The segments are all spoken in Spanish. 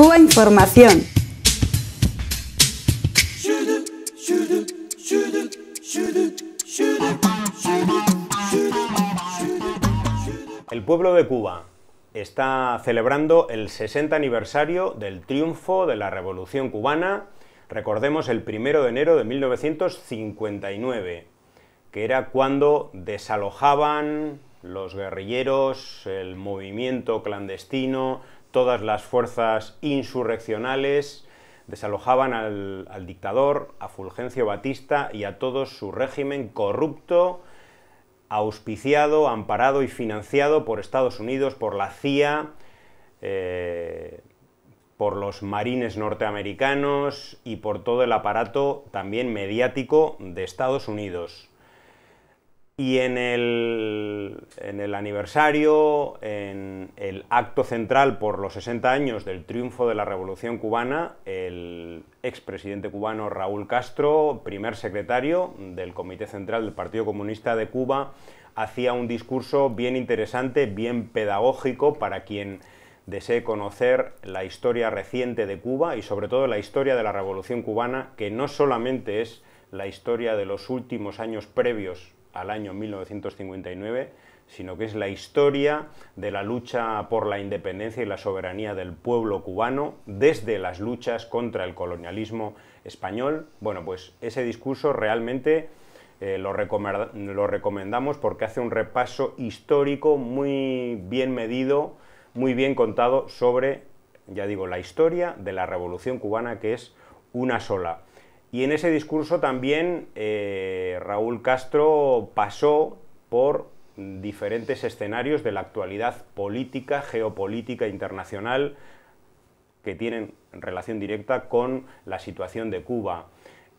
Cuba Información. El pueblo de Cuba está celebrando el 60 aniversario del triunfo de la Revolución cubana, recordemos el 1 de enero de 1959, que era cuando desalojaban los guerrilleros, el movimiento clandestino, todas las fuerzas insurreccionales desalojaban al, dictador, a Fulgencio Batista y a todo su régimen corrupto, auspiciado, amparado y financiado por Estados Unidos, por la CIA, eh, por los marines norteamericanos y por todo el aparato también mediático de Estados Unidos. Y en el, aniversario, en el acto central por los 60 años del triunfo de la Revolución cubana, el expresidente cubano Raúl Castro, primer secretario del Comité Central del Partido Comunista de Cuba, hacía un discurso bien interesante, bien pedagógico para quien desee conocer la historia reciente de Cuba y sobre todo la historia de la Revolución cubana, que no solamente es la historia de los últimos años previos al año 1959, sino que es la historia de la lucha por la independencia y la soberanía del pueblo cubano desde las luchas contra el colonialismo español. Bueno, pues ese discurso realmente eh, lo, lo recomendamos porque hace un repaso histórico muy bien medido, muy bien contado sobre, ya digo, la historia de la Revolución cubana que es una sola. Y en ese discurso también eh, Raúl Castro pasó por diferentes escenarios de la actualidad política, geopolítica internacional que tienen relación directa con la situación de Cuba.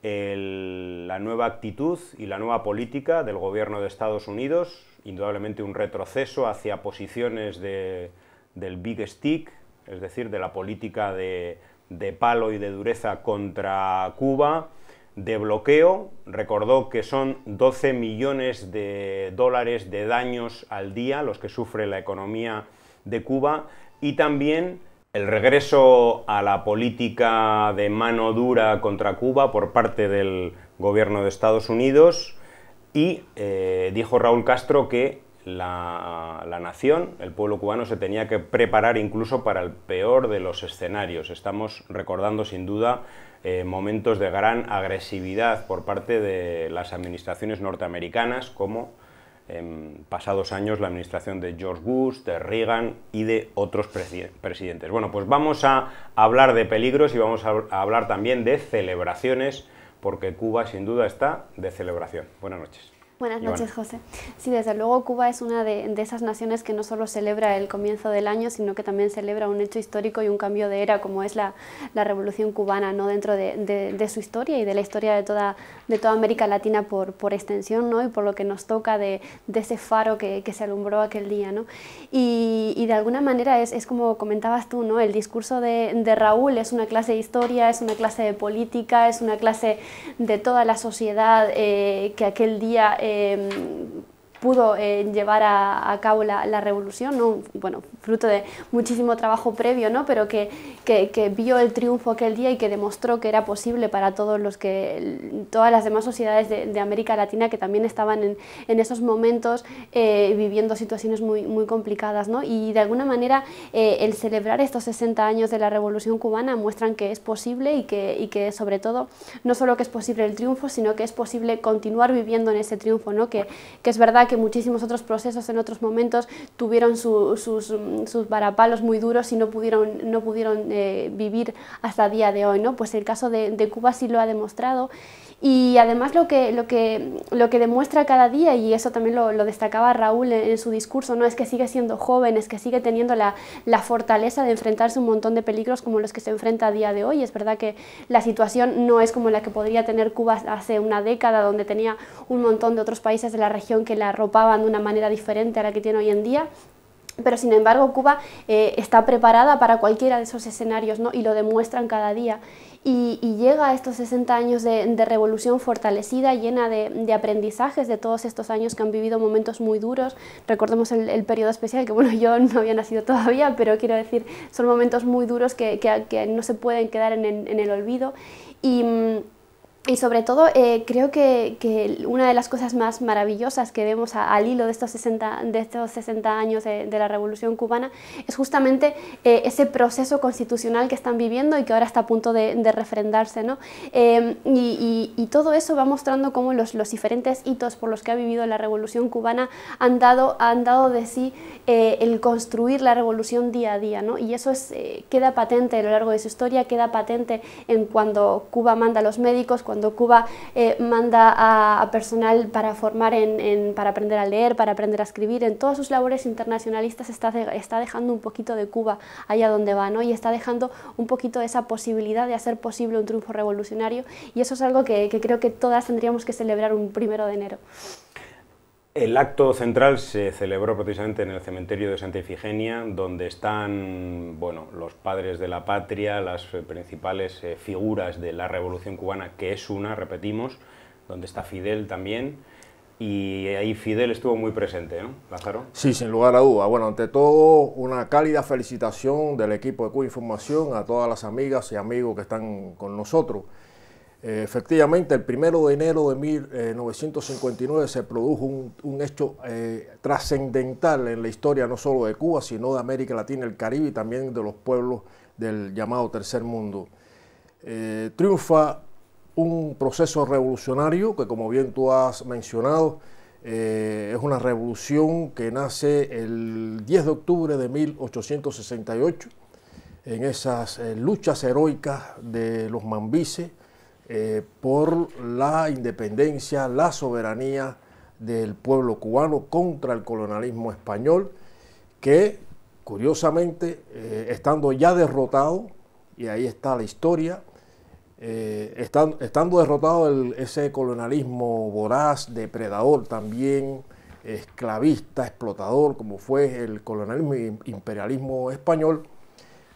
la nueva actitud y la nueva política del gobierno de Estados Unidos, indudablemente un retroceso hacia posiciones del big stick, es decir, de la política de, de palo y de dureza contra Cuba, de bloqueo, recordó que son 12 millones de dólares de daños al día los que sufre la economía de Cuba y también el regreso a la política de mano dura contra Cuba por parte del gobierno de Estados Unidos y eh, dijo Raúl Castro que la, nación, el pueblo cubano, se tenía que preparar incluso para el peor de los escenarios. Estamos recordando sin duda eh, momentos de gran agresividad por parte de las administraciones norteamericanas, como en em, pasados años la administración de George Bush, de Reagan y de otros presidentes. Bueno, pues vamos a hablar de peligros y vamos a hablar también de celebraciones, porque Cuba sin duda está de celebración. Buenas noches. Buenas noches, José. Sí, desde luego Cuba es una de, esas naciones que no solo celebra el comienzo del año, sino que también celebra un hecho histórico y un cambio de era, como es la, Revolución cubana, no dentro de, su historia y de la historia de toda, de toda América Latina por, por extensión, ¿no? y por lo que nos toca de, ese faro que, se alumbró aquel día. ¿no? Y, de alguna manera es, como comentabas tú, ¿no? el discurso de, Raúl es una clase de historia, es una clase de política, es una clase de toda la sociedad eh, que aquel día eh, pudo eh, llevar a, cabo la, revolución, bueno, fruto de muchísimo trabajo previo, ¿no? pero que, que, vio el triunfo aquel día y que demostró que era posible para todos los que, todas las demás sociedades de, América Latina que también estaban en, esos momentos eh, viviendo situaciones muy, muy complicadas. Y de alguna manera eh, el celebrar estos 60 años de la revolución cubana muestran que es posible y que, que sobre todo no solo que es posible el triunfo, sino que es posible continuar viviendo en ese triunfo, ¿no? que, que es verdad que muchísimos otros procesos en otros momentos tuvieron sus, mm, sus, varapalos muy duros y no pudieron, no pudieron eh, vivir hasta el día de hoy. ¿no? Pues el caso de Cuba sí lo ha demostrado. Y además lo que, lo que, lo que demuestra cada día, y eso también lo, destacaba Raúl en, su discurso, ¿no? es que sigue siendo joven, es que sigue teniendo la, fortaleza de enfrentarse a un montón de peligros como los que se enfrenta a día de hoy. Es verdad que la situación no es como la que podría tener Cuba hace una década, donde tenía un montón de otros países de la región que la arropaban de una manera diferente a la que tiene hoy en día pero sin embargo Cuba eh, está preparada para cualquiera de esos escenarios ¿no? y lo demuestran cada día y, llega a estos 60 años de, revolución fortalecida, llena de, aprendizajes de todos estos años que han vivido momentos muy duros. Recordemos el, periodo especial, que bueno, yo no había nacido todavía, pero quiero decir, son momentos muy duros que, que, no se pueden quedar en, el olvido. Y, mm, y sobre todo, eh, creo que, una de las cosas más maravillosas que vemos al hilo de estos 60, de estos 60 años de, la Revolución Cubana es justamente eh, ese proceso constitucional que están viviendo y que ahora está a punto de, refrendarse. ¿no? Em, y, todo eso va mostrando cómo los, los diferentes hitos por los que ha vivido la Revolución Cubana han dado, han dado de sí eh, el construir la revolución día a día. ¿no? Y eso es, queda patente a lo largo de su historia, queda patente en cuando Cuba manda a los médicos, cuando Cuba eh, manda a, personal para formar, en, para aprender a leer, para aprender a escribir, en todas sus labores internacionalistas está, está dejando un poquito de Cuba allá donde va, ¿no? y está dejando un poquito esa posibilidad de hacer posible un triunfo revolucionario, y eso es algo que creo que todas tendríamos que celebrar un primero de enero. El acto central se celebró precisamente en el cementerio de Santa Ifigenia, donde están bueno, los padres de la patria, las principales eh, figuras de la Revolución cubana, que es una, repetimos, donde está Fidel también, y ahí Fidel estuvo muy presente, ¿no, Lázaro? Sí, sin lugar a duda. Bueno, ante todo, una cálida felicitación del equipo de Cuba Información a todas las amigas y amigos que están con nosotros. Eh, efectivamente, el primero de enero de 1959 eh, se produjo un, hecho eh, trascendental en la historia no solo de Cuba, sino de América Latina, el Caribe y también de los pueblos del llamado Tercer Mundo. triunfa un proceso revolucionario que, como bien tú has mencionado, es una revolución que nace el 10 de octubre de 1868 en esas luchas heroicas de los mambises eh, por la independencia, la soberanía del pueblo cubano contra el colonialismo español, que curiosamente, eh, estando ya derrotado, y ahí está la historia, eh, estando derrotado ese colonialismo voraz, depredador también, esclavista, explotador, como fue el colonialismo e imperialismo español,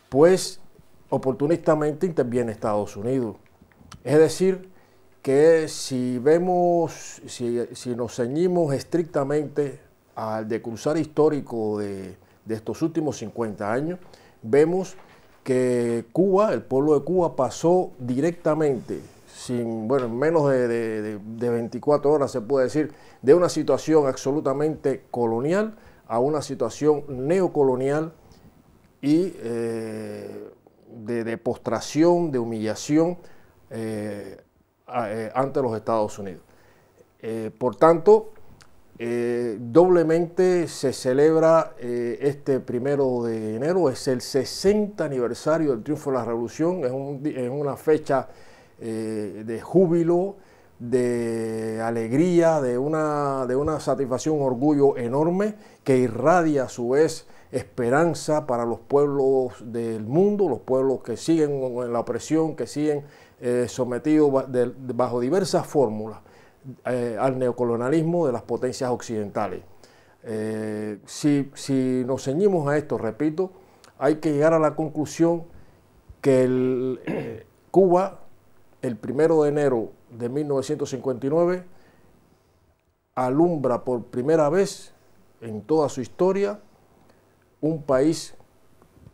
pues oportunistamente interviene Estados Unidos es decir, que si vemos, si, nos ceñimos estrictamente al decursar histórico de, estos últimos 50 años, vemos que Cuba, el pueblo de Cuba pasó directamente, sin, bueno, en menos de, 24 horas se puede decir, de una situación absolutamente colonial a una situación neocolonial y eh, de, de postración, de humillación eh, eh, ante los Estados Unidos. Eh, por tanto, doblemente se celebra este primero de enero, es el 60 aniversario del triunfo de la revolución, es, una fecha de júbilo, de alegría, de una, de una satisfacción, orgullo enorme que irradia a su vez esperanza para los pueblos del mundo, los pueblos que siguen en la opresión, que siguen eh, sometidos bajo diversas fórmulas eh, al neocolonialismo de las potencias occidentales. Eh, si, nos ceñimos a esto, repito, hay que llegar a la conclusión que Cuba, el primero de enero de 1959, alumbra por primera vez en toda su historia un país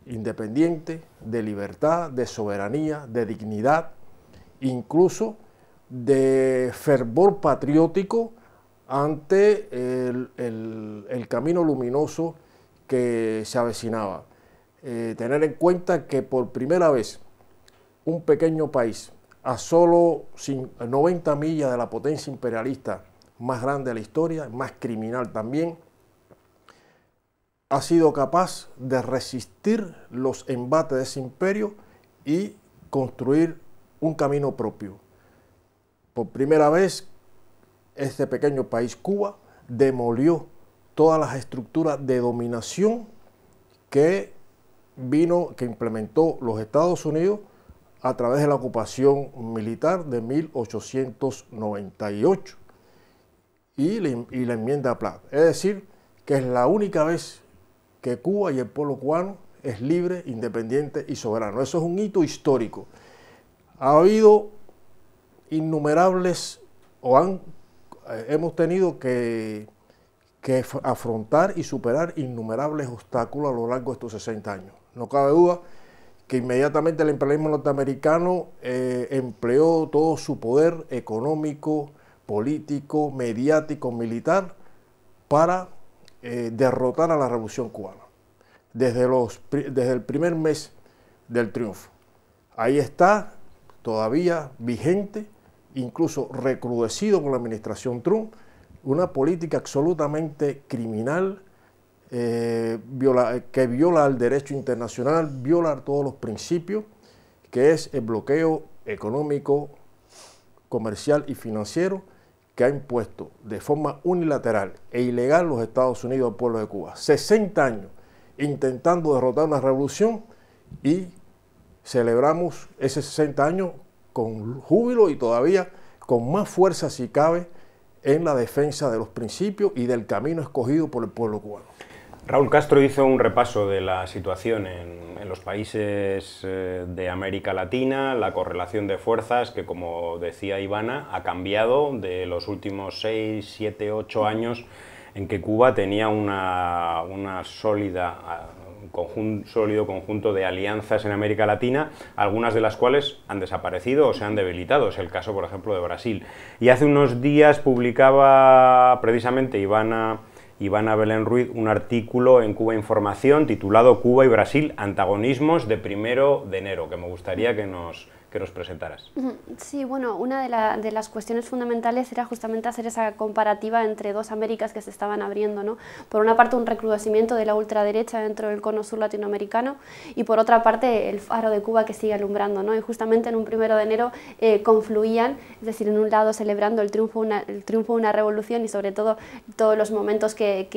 independiente, de libertad, de soberanía, de dignidad, incluso de fervor patriótico ante el, camino luminoso que se avecinaba. Eh, tener en cuenta que por primera vez un pequeño país a solo 90 millas de la potencia imperialista más grande de la historia, más criminal también, ha sido capaz de resistir los embates de ese imperio y construir un camino propio. Por primera vez, este pequeño país, Cuba, demolió todas las estructuras de dominación que vino, que implementó los Estados Unidos a través de la ocupación militar de 1898 y la, enmienda Platt. Es decir, que es la única vez que Cuba y el pueblo cubano es libre, independiente y soberano. Eso es un hito histórico. Ha habido innumerables, o han, eh, hemos tenido que, que afrontar y superar innumerables obstáculos a lo largo de estos 60 años. No cabe duda que inmediatamente el imperialismo norteamericano eh, empleó todo su poder económico, político, mediático, militar para eh, derrotar a la revolución cubana desde, el primer mes del triunfo. Ahí está todavía vigente, incluso recrudecido con la administración Trump, una política absolutamente criminal eh, que viola el derecho internacional, viola todos los principios, que es el bloqueo económico, comercial y financiero que ha impuesto de forma unilateral e ilegal los Estados Unidos al pueblo de Cuba. 60 años intentando derrotar una revolución y celebramos ese 60 años con júbilo y todavía con más fuerza si cabe en la defensa de los principios y del camino escogido por el pueblo cubano. Raúl Castro hizo un repaso de la situación en, los países eh, de América Latina, la correlación de fuerzas que, como decía Ivana, ha cambiado de los últimos 6, 7, 8 años en que Cuba tenía una, sólida, ah, un sólido conjunto de alianzas en América Latina, algunas de las cuales han desaparecido o se han debilitado. Es el caso, por ejemplo, de Brasil. Y hace unos días publicaba precisamente Ivana... Ivana Belén Ruiz un artículo en Cuba Información titulado Cuba y Brasil, antagonismos de primero de enero, que me gustaría que nos, que nos presentaras. Sí, bueno, una de, las cuestiones fundamentales era justamente hacer esa comparativa entre dos Américas que se estaban abriendo. ¿no? Por una parte, un recrudecimiento de la ultraderecha dentro del cono sur latinoamericano y por otra parte, el faro de Cuba que sigue alumbrando. ¿no? Y justamente en un primero de enero eh, confluían, es decir, en un lado celebrando el triunfo, de una revolución y sobre todo todos los momentos que,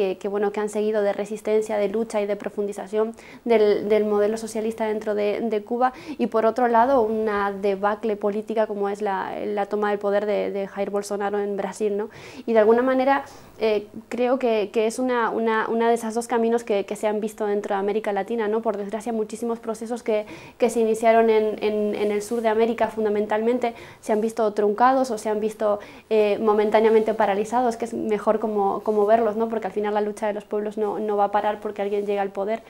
han seguido de resistencia, de lucha y de profundización del, modelo socialista dentro de, de Cuba y por otro lado una debacle política como es la, toma del poder de, Jair Bolsonaro en Brasil. ¿no? Y de alguna manera eh, creo que, es una, una, de esos dos caminos que, se han visto dentro de América Latina. ¿no? Por desgracia, muchísimos procesos que, se iniciaron en, el sur de América fundamentalmente se han visto truncados o se han visto eh, momentáneamente paralizados, que es mejor como, como verlos, ¿no? porque al final la lucha de los pueblos no, va a parar porque alguien llega al poder.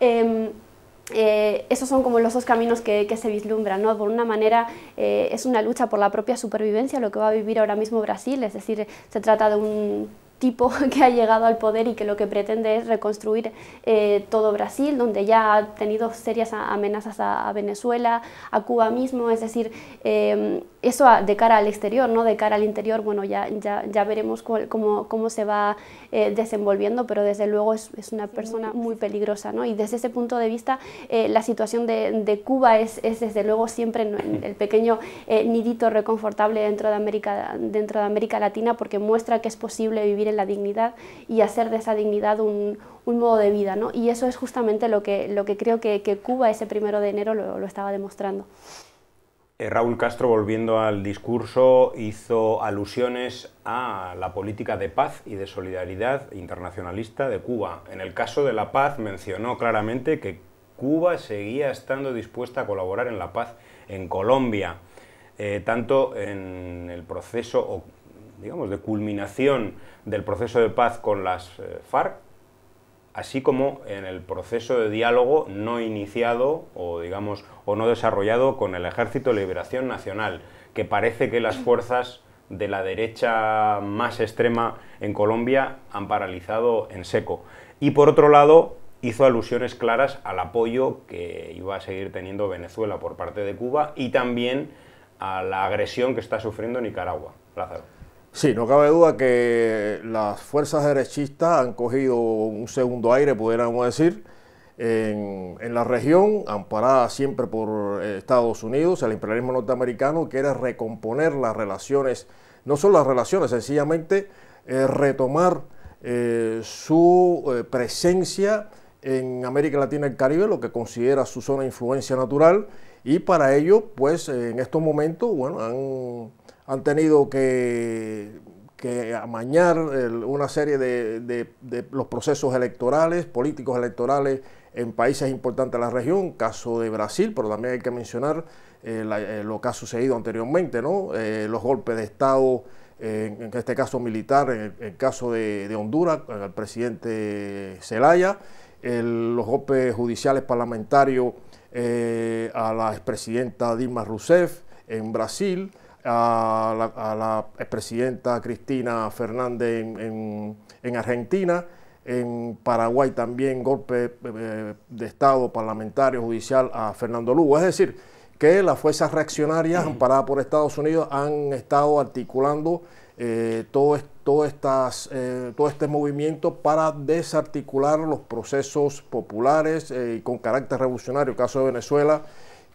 Em, eh, esos son como los dos caminos que, se vislumbran. ¿no? Por una manera eh, es una lucha por la propia supervivencia, lo que va a vivir ahora mismo Brasil, es decir, se trata de un tipo que ha llegado al poder y que lo que pretende es reconstruir eh, todo Brasil, donde ya ha tenido serias amenazas a, a Venezuela, a Cuba mismo, es decir, eso de cara al exterior, ¿no? De cara al interior, bueno, ya, ya, ya veremos cómo, se va eh, desenvolviendo, pero desde luego es, una persona muy peligrosa, ¿no? Y desde ese punto de vista, eh, la situación de, de Cuba es, es, desde luego siempre el pequeño eh, nidito reconfortable dentro de, América, dentro de América Latina porque muestra que es posible vivir en la dignidad y hacer de esa dignidad un, modo de vida, ¿no? Y eso es justamente lo que, lo que creo que, Cuba ese primero de enero lo estaba demostrando. Eh, Raúl Castro, volviendo al discurso, hizo alusiones a la política de paz y de solidaridad internacionalista de Cuba. En el caso de la paz mencionó claramente que Cuba seguía estando dispuesta a colaborar en la paz en Colombia, eh, tanto en el proceso, digamos, de culminación del proceso de paz con las eh, FARC, así como en el proceso de diálogo no iniciado o digamos o no desarrollado con el Ejército de Liberación Nacional, que parece que las fuerzas de la derecha más extrema en Colombia han paralizado en seco. Y por otro lado, hizo alusiones claras al apoyo que iba a seguir teniendo Venezuela por parte de Cuba y también a la agresión que está sufriendo Nicaragua. Lázaro. Sí, no cabe duda que las fuerzas derechistas han cogido un segundo aire, pudiéramos decir, en, la región, amparada siempre por eh, Estados Unidos, el imperialismo norteamericano quiere recomponer las relaciones, no solo las relaciones, sencillamente eh, retomar eh, su presencia en América Latina y el Caribe, lo que considera su zona de influencia natural, y para ello, pues en estos momentos, bueno, han han tenido que, amañar una serie de, los procesos electorales, políticos electorales en países importantes de la región, caso de Brasil, pero también hay que mencionar eh, eh, lo que ha sucedido anteriormente, ¿no? Eh, los golpes de Estado, en, este caso militar, en el, caso de, Honduras, el presidente Zelaya, los golpes judiciales parlamentarios a la expresidenta Dilma Rousseff en Brasil, a la, expresidenta Cristina Fernández en, Argentina, en Paraguay también golpe eh, de Estado parlamentario judicial a Fernando Lugo. Es decir, que las fuerzas reaccionarias mm. amparadas por Estados Unidos han estado articulando eh, eh, todo, este movimiento para desarticular los procesos populares con carácter revolucionario, caso de Venezuela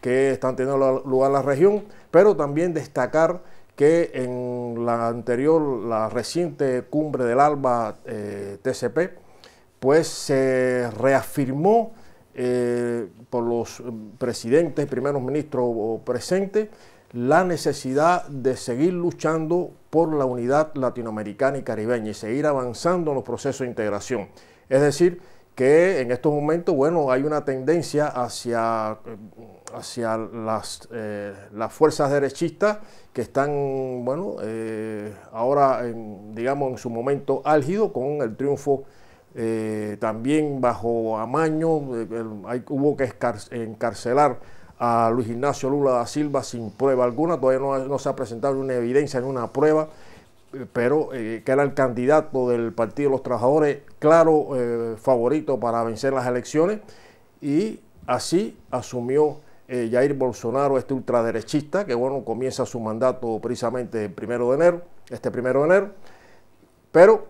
que están teniendo lugar en la región, pero también destacar que en la anterior, la reciente cumbre del ALBA eh, TCP, pues se reafirmó eh, por los presidentes, primeros ministros presentes, la necesidad de seguir luchando por la unidad latinoamericana y caribeña y seguir avanzando en los procesos de integración. Es decir, que en estos momentos, bueno, hay una tendencia hacia, eh, hacia las, eh, las fuerzas derechistas que están, bueno, eh, ahora, en, digamos, en su momento álgido con el triunfo también bajo amaño, hay, hubo que encarcelar a Luis Ignacio Lula da Silva sin prueba alguna, todavía no, se ha presentado una evidencia, ni una prueba pero eh, que era el candidato del Partido de los Trabajadores, claro eh, favorito para vencer las elecciones, y así asumió eh, Jair Bolsonaro, este ultraderechista, que bueno, comienza su mandato precisamente el primero de enero, este primero de enero, pero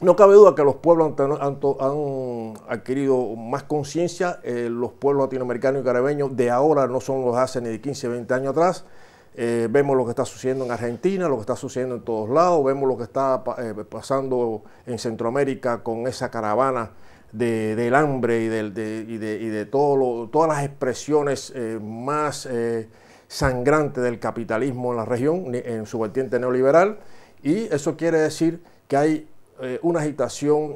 no cabe duda que los pueblos han, adquirido más conciencia, los pueblos latinoamericanos y caribeños de ahora no son los hace ni de 15, 20 años atrás, eh, vemos lo que está sucediendo en Argentina, lo que está sucediendo en todos lados, vemos lo que está eh, pasando en Centroamérica con esa caravana del hambre y, de, todas las expresiones eh, más sangrantes del capitalismo en la región, en su vertiente neoliberal, y eso quiere decir que hay una agitación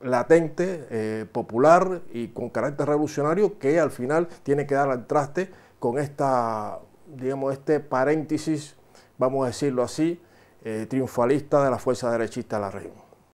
latente, popular y con carácter revolucionario que al final tiene que dar al traste con esta digamos, este paréntesis, vamos a decirlo así, eh, triunfalista de la fuerza derechista de la región.